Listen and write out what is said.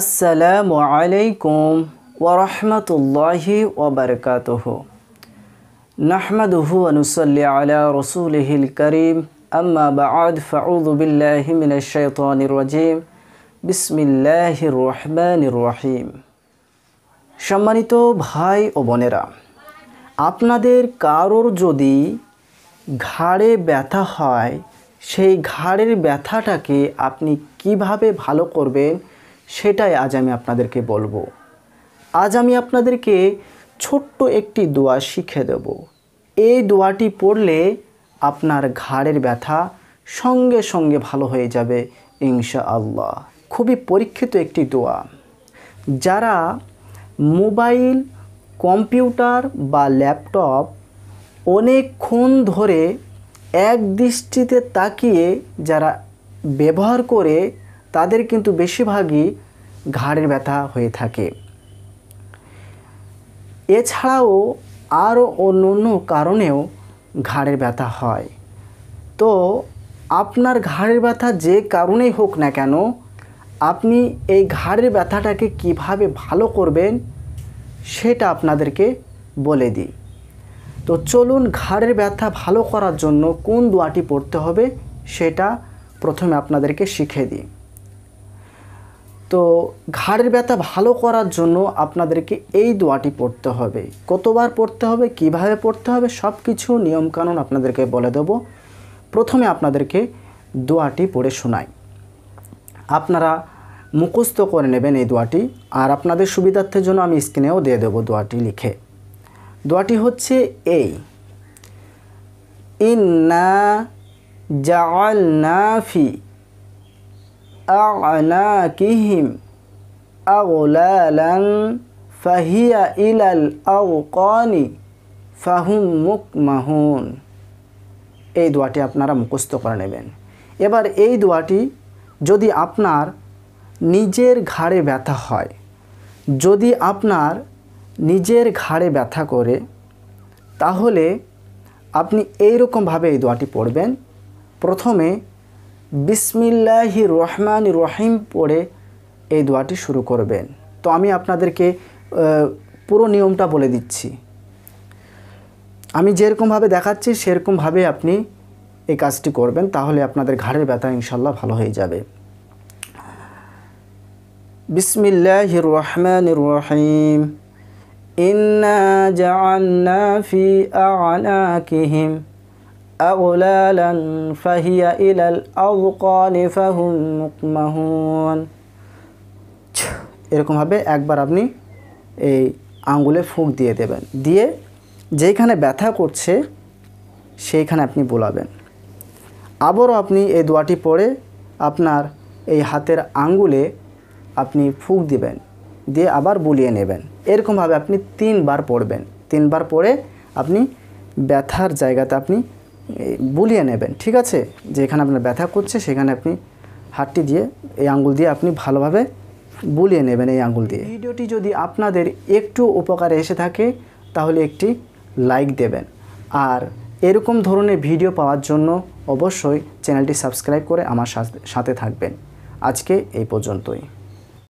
আসসালামু আলাইকুম ওরহমতুল্লাহি ওবরকাতহ নাহমাদুহু অনুসল্লি আলা রসুলহিল করিম আম্মা বাদ ফাউদুবিল্লাহি মিনাশ রহমানির রহিম সম্মানিত ভাই ও বোনেরা আপনাদের কারোর যদি ঘাড়ে ব্যথা হয় সেই ঘাড়ের ব্যথাটাকে আপনি কিভাবে ভালো করবেন সেটাই আজ আমি আপনাদেরকে বলবো আজ আমি আপনাদেরকে ছোট্ট একটি দোয়া শিখে দেব এই দোয়াটি পড়লে আপনার ঘাড়ের ব্যথা সঙ্গে সঙ্গে ভালো হয়ে যাবে ইংশা আল্লাহ খুবই পরীক্ষিত একটি দোয়া যারা মোবাইল কম্পিউটার বা ল্যাপটপ অনেকক্ষণ ধরে এক দৃষ্টিতে তাকিয়ে যারা ব্যবহার করে তাদের কিন্তু বেশিরভাগই ঘাড়ের ব্যথা হয়ে থাকে এছাড়াও আরও অন্য অন্য কারণেও ঘাড়ের ব্যথা হয় তো আপনার ঘাড়ের ব্যথা যে কারণেই হোক না কেন আপনি এই ঘাড়ের ব্যথাটাকে কিভাবে ভালো করবেন সেটা আপনাদেরকে বলে দিই তো চলুন ঘাড়ের ব্যথা ভালো করার জন্য কোন দোয়াটি পড়তে হবে সেটা প্রথমে আপনাদেরকে শিখে দিই তো ঘাড়ের ব্যথা ভালো করার জন্য আপনাদেরকে এই দোয়াটি পড়তে হবে কতবার পড়তে হবে কিভাবে পড়তে হবে সব কিছু নিয়মকানুন আপনাদেরকে বলে দেব প্রথমে আপনাদেরকে দোয়াটি পড়ে শোনাই আপনারা মুখস্থ করে নেবেন এই দোয়াটি আর আপনাদের সুবিধার্থের জন্য আমি স্ক্রিনেও দিয়ে দেবো দোয়াটি লিখে দোয়াটি হচ্ছে এই ইন্না জাল ফি أعناقهم أغلالا فهي إلى الأوقان فهم মুখ এই দোয়াটি আপনারা মুখস্থ করে নেবেন এবার এই দোয়াটি যদি আপনার নিজের ঘাড়ে ব্যথা হয় যদি আপনার নিজের ঘাড়ে ব্যথা করে তাহলে আপনি এই রকমভাবে এই দোয়াটি পড়বেন প্রথমে বিসমিল্লাহি রহমান রহিম পড়ে এই দোয়াটি শুরু করবেন তো আমি আপনাদেরকে পুরো নিয়মটা বলে দিচ্ছি আমি যেরকমভাবে দেখাচ্ছি সেরকমভাবে আপনি এই কাজটি করবেন তাহলে আপনাদের ঘাড়ের ব্যথা ইনশাল্লাহ ভালো হয়ে যাবে বিসমিল্লাহি রহমান রহিম ইন্না জাআলনা ফি কিহিম أغلالا فهي إلى الأذقان فهم مقمهون এরকমভাবে একবার আপনি এই আঙ্গুলে ফুঁক দিয়ে দেবেন দিয়ে যেখানে ব্যথা করছে সেইখানে আপনি বোলাবেন আবারও আপনি এই দোয়াটি পরে আপনার এই হাতের আঙ্গুলে আপনি ফুঁক দিবেন দিয়ে আবার বুলিয়ে নেবেন এরকমভাবে আপনি তিনবার পড়বেন তিনবার পড়ে আপনি ব্যথার জায়গাতে আপনি বুলিয়ে নেবেন ঠিক আছে যে এখানে আপনার ব্যথা করছে সেখানে আপনি হাতটি দিয়ে এই আঙ্গুল দিয়ে আপনি ভালোভাবে বুলিয়ে নেবেন এই আঙ্গুল দিয়ে ভিডিওটি যদি আপনাদের একটু উপকারে এসে থাকে তাহলে একটি লাইক দেবেন আর এরকম ধরনের ভিডিও পাওয়ার জন্য অবশ্যই চ্যানেলটি সাবস্ক্রাইব করে আমার সাথে থাকবেন আজকে এই পর্যন্তই